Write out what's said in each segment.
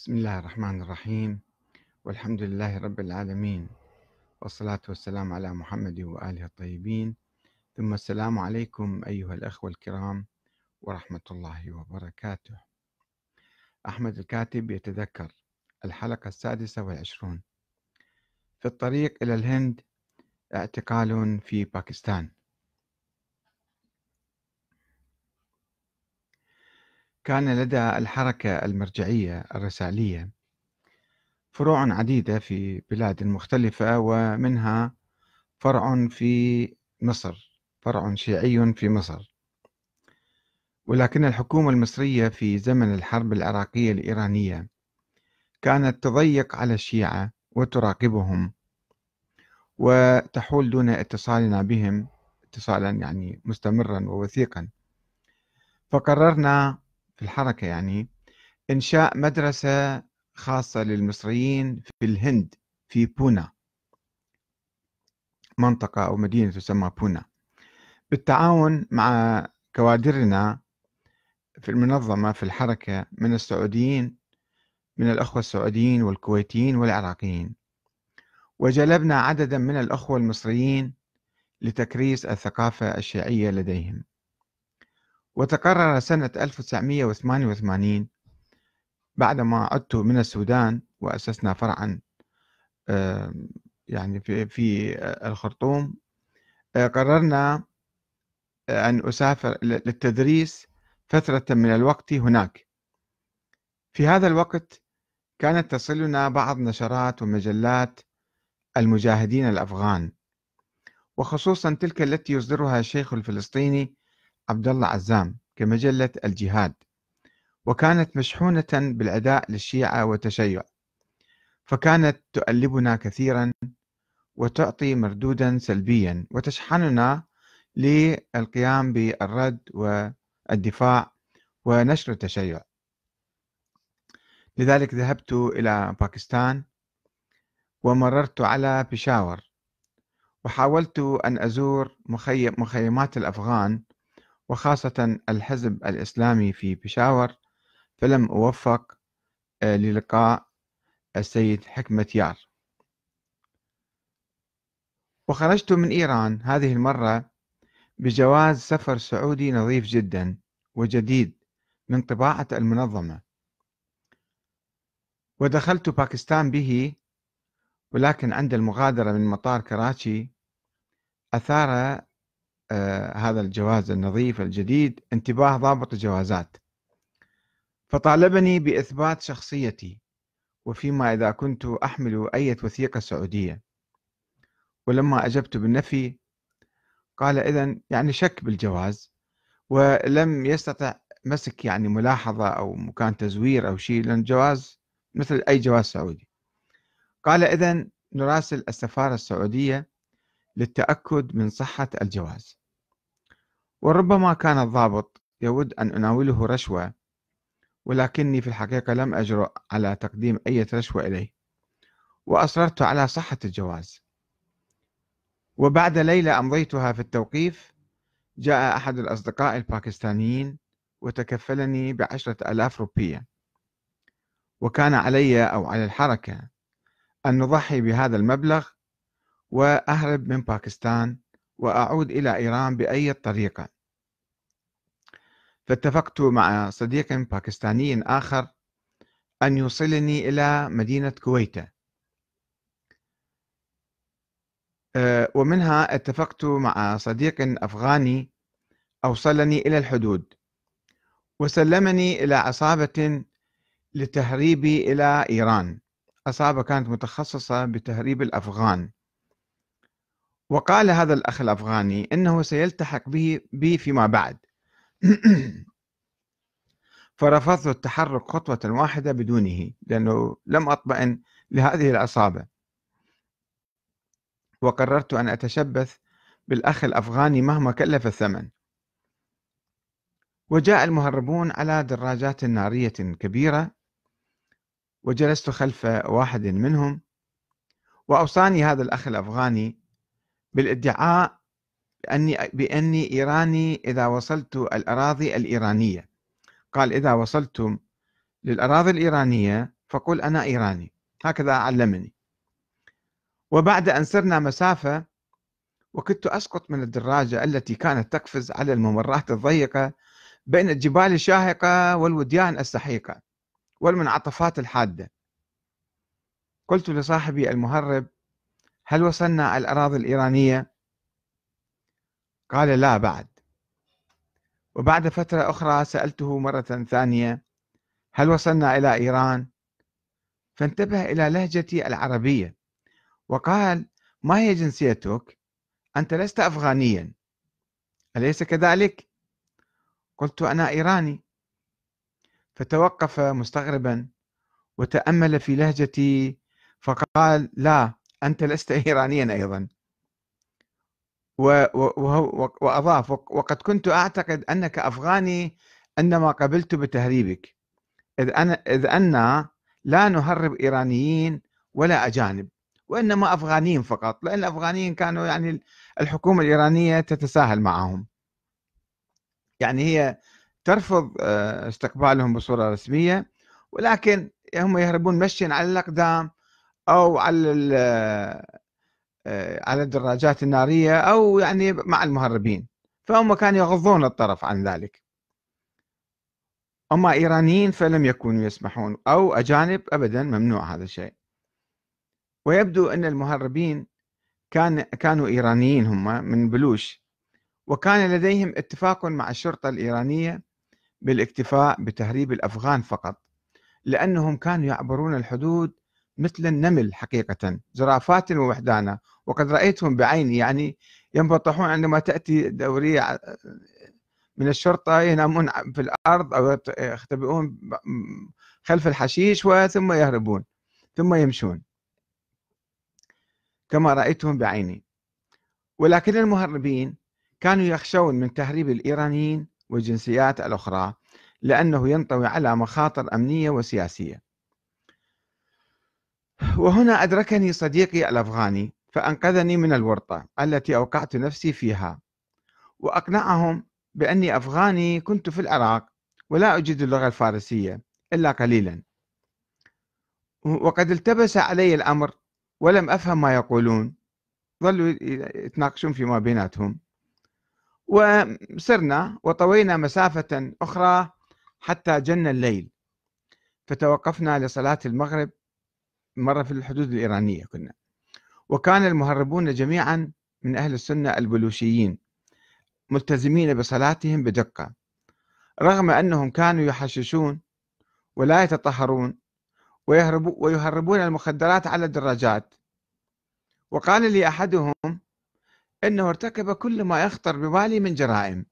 بسم الله الرحمن الرحيم والحمد لله رب العالمين والصلاة والسلام على محمد وآله الطيبين ثم السلام عليكم أيها الأخوة الكرام ورحمة الله وبركاته أحمد الكاتب يتذكر الحلقة السادسة والعشرون في الطريق إلى الهند اعتقال في باكستان كان لدى الحركة المرجعية الرسالية فروع عديدة في بلاد مختلفة ومنها فرع في مصر فرع شيعي في مصر ولكن الحكومة المصرية في زمن الحرب العراقية الإيرانية كانت تضيق على الشيعة وتراقبهم وتحول دون اتصالنا بهم اتصالا يعني مستمرا ووثيقا فقررنا في الحركة يعني إنشاء مدرسة خاصة للمصريين في الهند في بونا منطقة أو مدينة تسمى بونا بالتعاون مع كوادرنا في المنظمة في الحركة من السعوديين من الأخوة السعوديين والكويتيين والعراقيين وجلبنا عددا من الأخوة المصريين لتكريس الثقافة الشيعية لديهم وتقرر سنة 1988 بعدما عدت من السودان وأسسنا فرعا يعني في في الخرطوم آه، قررنا آه، أن أسافر للتدريس فترة من الوقت هناك في هذا الوقت كانت تصلنا بعض نشرات ومجلات المجاهدين الأفغان وخصوصا تلك التي يصدرها الشيخ الفلسطيني عبد الله عزام كمجلة الجهاد وكانت مشحونة بالعداء للشيعة والتشيع فكانت تؤلبنا كثيرا وتعطي مردودا سلبيا وتشحننا للقيام بالرد والدفاع ونشر التشيع لذلك ذهبت إلى باكستان ومررت على بشاور وحاولت أن أزور مخيمات الأفغان وخاصة الحزب الإسلامي في بشاور فلم أوفق آه، للقاء السيد حكمة يار وخرجت من إيران هذه المرة بجواز سفر سعودي نظيف جدا وجديد من طباعة المنظمة ودخلت باكستان به ولكن عند المغادرة من مطار كراتشي أثار آه، هذا الجواز النظيف الجديد انتباه ضابط الجوازات فطالبني بإثبات شخصيتي وفيما إذا كنت أحمل أي وثيقة سعودية ولما أجبت بالنفي قال إذا يعني شك بالجواز ولم يستطع مسك يعني ملاحظة أو مكان تزوير أو شيء لأن جواز مثل أي جواز سعودي قال إذا نراسل السفارة السعودية للتأكد من صحة الجواز وربما كان الضابط يود أن أناوله رشوة ولكني في الحقيقة لم أجرؤ على تقديم أي رشوة إليه وأصررت على صحة الجواز وبعد ليلة أمضيتها في التوقيف جاء أحد الأصدقاء الباكستانيين وتكفلني بعشرة ألاف روبية وكان علي أو على الحركة أن نضحي بهذا المبلغ وأهرب من باكستان وأعود إلى إيران بأي طريقة فاتفقت مع صديق باكستاني آخر أن يوصلني إلى مدينة كويتة آه، ومنها اتفقت مع صديق أفغاني أوصلني إلى الحدود وسلمني إلى عصابة لتهريبي إلى إيران عصابة كانت متخصصة بتهريب الأفغان وقال هذا الأخ الأفغاني أنه سيلتحق به بي فيما بعد فرفضت التحرك خطوة واحدة بدونه لأنه لم أطمئن لهذه العصابة وقررت أن أتشبث بالأخ الأفغاني مهما كلف الثمن وجاء المهربون على دراجات نارية كبيرة وجلست خلف واحد منهم وأوصاني هذا الأخ الأفغاني بالادعاء بأني, بأني إيراني إذا وصلت الأراضي الإيرانية قال إذا وصلتم للأراضي الإيرانية فقل أنا إيراني هكذا علمني وبعد أن سرنا مسافة وكدت أسقط من الدراجة التي كانت تقفز على الممرات الضيقة بين الجبال الشاهقة والوديان السحيقة والمنعطفات الحادة قلت لصاحبي المهرب هل وصلنا على الأراضي الإيرانية؟ قال لا بعد وبعد فترة أخرى سألته مرة ثانية هل وصلنا إلى إيران؟ فانتبه إلى لهجتي العربية وقال ما هي جنسيتك؟ أنت لست أفغانيا أليس كذلك؟ قلت أنا إيراني فتوقف مستغربا وتأمل في لهجتي فقال لا أنت لست إيرانيا أيضا وأضاف وقد كنت أعتقد أنك أفغاني عندما قبلت بتهريبك إذ, أنا إذ أنا لا نهرب إيرانيين ولا أجانب وإنما أفغانيين فقط لأن الأفغانيين كانوا يعني الحكومة الإيرانية تتساهل معهم يعني هي ترفض آه، استقبالهم بصورة رسمية ولكن هم يهربون مشيا على الأقدام او على آه، على الدراجات الناريه او يعني مع المهربين فهم كانوا يغضون الطرف عن ذلك اما ايرانيين فلم يكونوا يسمحون او اجانب ابدا ممنوع هذا الشيء ويبدو ان المهربين كان كانوا ايرانيين هم من بلوش وكان لديهم اتفاق مع الشرطه الايرانيه بالاكتفاء بتهريب الافغان فقط لانهم كانوا يعبرون الحدود مثل النمل حقيقة زرافات ووحدانا وقد رأيتهم بعيني يعني ينبطحون عندما تأتي دورية آه، من الشرطة ينامون في الأرض أو يختبئون خلف الحشيش وثم يهربون ثم يمشون كما رأيتهم بعيني ولكن المهربين كانوا يخشون من تهريب الإيرانيين والجنسيات الأخرى لأنه ينطوي على مخاطر أمنية وسياسية وهنا أدركني صديقي الأفغاني فأنقذني من الورطة التي أوقعت نفسي فيها وأقنعهم بأني أفغاني كنت في العراق ولا أجيد اللغة الفارسية إلا قليلا وقد التبس علي الأمر ولم أفهم ما يقولون ظلوا يتناقشون فيما بيناتهم وسرنا وطوينا مسافة أخرى حتى جن الليل فتوقفنا لصلاة المغرب مرة في الحدود الإيرانية كنا وكان المهربون جميعا من أهل السنة البلوشيين ملتزمين بصلاتهم بدقة رغم أنهم كانوا يحششون ولا يتطهرون ويهربو ويهربون المخدرات على الدراجات وقال لي أحدهم أنه ارتكب كل ما يخطر ببالي من جرائم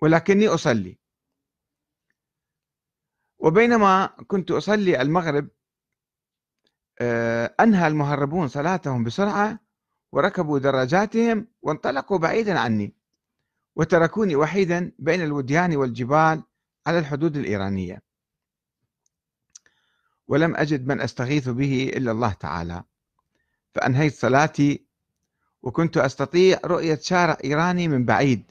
ولكني أصلي وبينما كنت أصلي المغرب آه، أنهى المهربون صلاتهم بسرعة وركبوا دراجاتهم وانطلقوا بعيدا عني وتركوني وحيدا بين الوديان والجبال على الحدود الإيرانية ولم أجد من أستغيث به إلا الله تعالى فأنهيت صلاتي وكنت أستطيع رؤية شارع إيراني من بعيد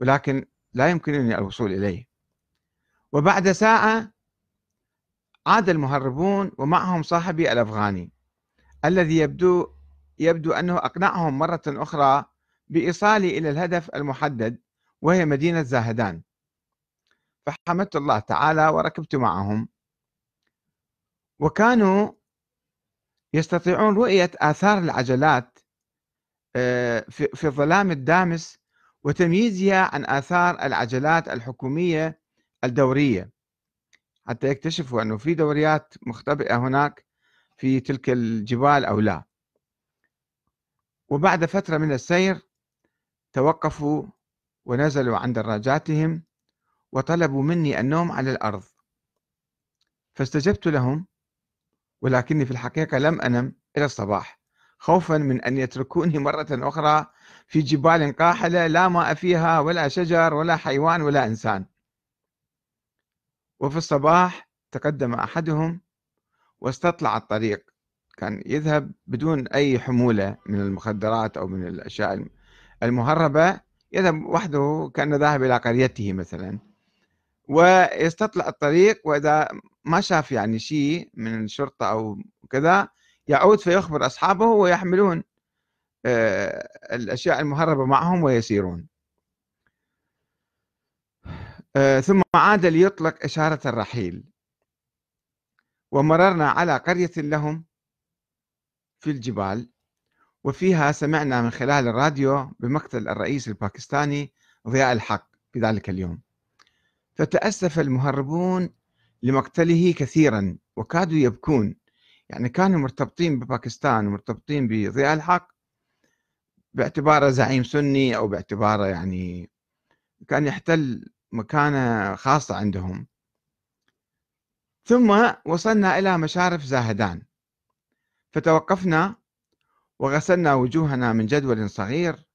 ولكن لا يمكنني الوصول إليه وبعد ساعة عاد المهربون ومعهم صاحبي الأفغاني الذي يبدو يبدو أنه أقنعهم مرة أخرى بإيصالي إلى الهدف المحدد وهي مدينة زاهدان فحمدت الله تعالى وركبت معهم وكانوا يستطيعون رؤية آثار العجلات آه، في الظلام الدامس وتمييزها عن آثار العجلات الحكومية الدورية حتى يكتشفوا أنه في دوريات مختبئة هناك في تلك الجبال أو لا وبعد فترة من السير توقفوا ونزلوا عن دراجاتهم وطلبوا مني النوم على الأرض فاستجبت لهم ولكني في الحقيقة لم أنم إلى الصباح خوفا من أن يتركوني مرة أخرى في جبال قاحلة لا ماء فيها ولا شجر ولا حيوان ولا إنسان وفي الصباح تقدم أحدهم واستطلع الطريق كان يذهب بدون أي حمولة من المخدرات أو من الأشياء المهربة يذهب وحده كأنه ذاهب إلى قريته مثلا ويستطلع الطريق وإذا ما شاف يعني شيء من الشرطة أو كذا يعود فيخبر أصحابه ويحملون آه، الأشياء المهربة معهم ويسيرون آه، ثم عاد ليطلق إشارة الرحيل ومررنا على قرية لهم في الجبال وفيها سمعنا من خلال الراديو بمقتل الرئيس الباكستاني ضياء الحق في ذلك اليوم فتأسف المهربون لمقتله كثيرا وكادوا يبكون يعني كانوا مرتبطين بباكستان ومرتبطين بضياء الحق باعتباره زعيم سني او باعتباره يعني كان يحتل مكانة خاصة عندهم ثم وصلنا إلى مشارف زاهدان فتوقفنا وغسلنا وجوهنا من جدول صغير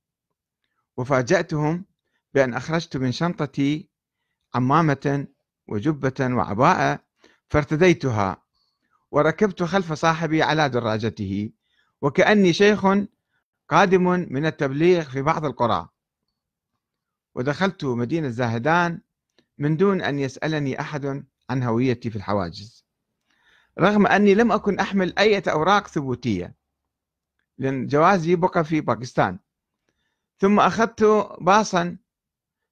وفاجأتهم بأن أخرجت من شنطتي عمامة وجبة وعباءة فارتديتها وركبت خلف صاحبي على دراجته وكأني شيخ قادم من التبليغ في بعض القرى ودخلت مدينة زاهدان من دون أن يسألني أحد عن هويتي في الحواجز رغم أني لم أكن أحمل أي أوراق ثبوتية لأن جوازي بقى في باكستان ثم أخذت باصا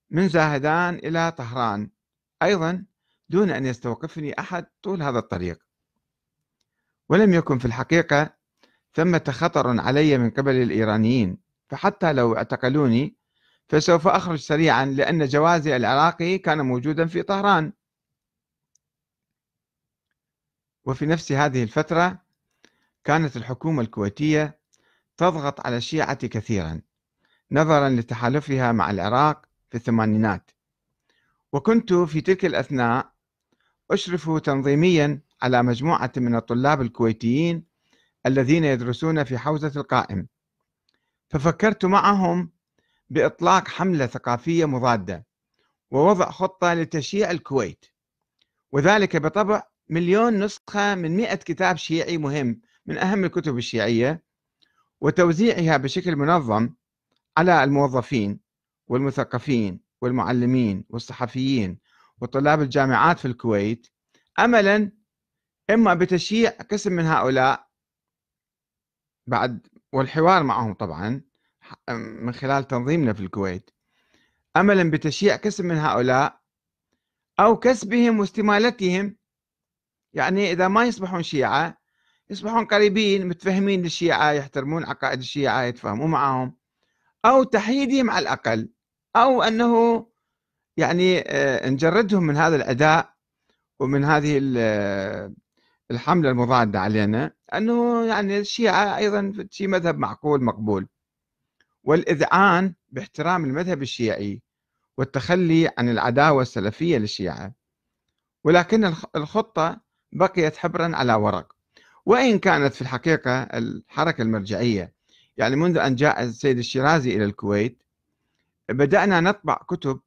من زاهدان إلى طهران أيضا دون أن يستوقفني أحد طول هذا الطريق ولم يكن في الحقيقة ثمة خطر علي من قبل الإيرانيين فحتى لو اعتقلوني فسوف أخرج سريعا لأن جوازي العراقي كان موجودا في طهران وفي نفس هذه الفترة كانت الحكومة الكويتية تضغط على الشيعة كثيرا نظرا لتحالفها مع العراق في الثمانينات وكنت في تلك الأثناء أشرف تنظيميا على مجموعة من الطلاب الكويتيين الذين يدرسون في حوزة القائم ففكرت معهم بإطلاق حملة ثقافية مضادة ووضع خطة لتشييع الكويت وذلك بطبع مليون نسخة من مئة كتاب شيعي مهم من أهم الكتب الشيعية وتوزيعها بشكل منظم على الموظفين والمثقفين والمعلمين والصحفيين وطلاب الجامعات في الكويت املا اما بتشييع قسم من هؤلاء بعد والحوار معهم طبعا من خلال تنظيمنا في الكويت املا بتشييع كسب من هؤلاء او كسبهم واستمالتهم يعني اذا ما يصبحون شيعه يصبحون قريبين متفهمين للشيعه يحترمون عقائد الشيعه يتفاهمون معهم او تحييدهم على الاقل او انه يعني آه، نجردهم من هذا الاداء ومن هذه الحمله المضاده علينا انه يعني الشيعه ايضا في مذهب معقول مقبول والإذعان باحترام المذهب الشيعي والتخلي عن العداوة السلفية للشيعة ولكن الخطة بقيت حبرا على ورق وإن كانت في الحقيقة الحركة المرجعية يعني منذ أن جاء السيد الشيرازي إلى الكويت بدأنا نطبع كتب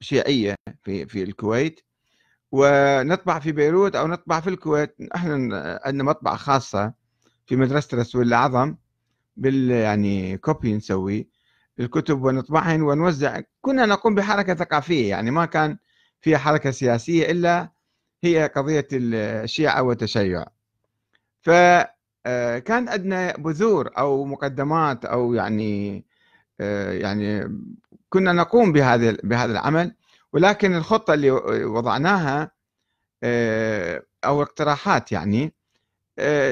شيعية في, في الكويت ونطبع في بيروت أو نطبع في الكويت نحن عندنا مطبعة خاصة في مدرسة رسول الأعظم بال يعني كوبي نسوي الكتب ونطبعهن ونوزع كنا نقوم بحركه ثقافيه يعني ما كان فيها حركه سياسيه الا هي قضيه الشيعه والتشيع فكان آه، عندنا بذور او مقدمات او يعني آه، يعني كنا نقوم بهذا بهذا العمل ولكن الخطه اللي وضعناها آه، او اقتراحات يعني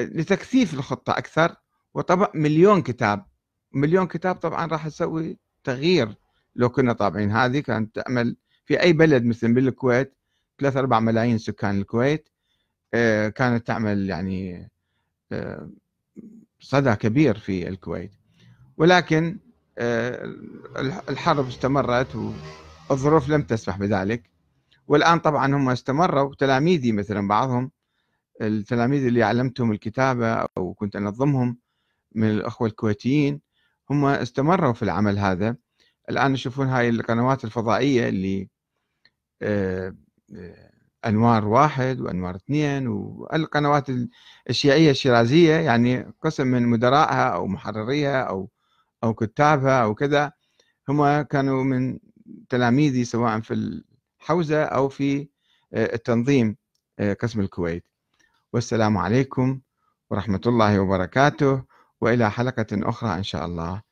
لتكثيف الخطه اكثر وطبع مليون كتاب مليون كتاب طبعا راح تسوي تغيير لو كنا طابعين هذه كانت تعمل في اي بلد مثل بالكويت 3 4 ملايين سكان الكويت آه، كانت تعمل يعني آه، صدى كبير في الكويت ولكن آه، الحرب استمرت والظروف لم تسمح بذلك والان طبعا هم استمروا تلاميذي مثلا بعضهم التلاميذ اللي علمتهم الكتابه او كنت انظمهم من الأخوة الكويتيين هم استمروا في العمل هذا الآن يشوفون هاي القنوات الفضائية اللي آه، آه، أنوار واحد وأنوار اثنين والقنوات الشيعية الشرازية يعني قسم من مدراءها أو محرريها أو أو كتابها أو كذا هم كانوا من تلاميذي سواء في الحوزة أو في آه، التنظيم قسم الكويت والسلام عليكم ورحمة الله وبركاته وإلى حلقة أخرى إن شاء الله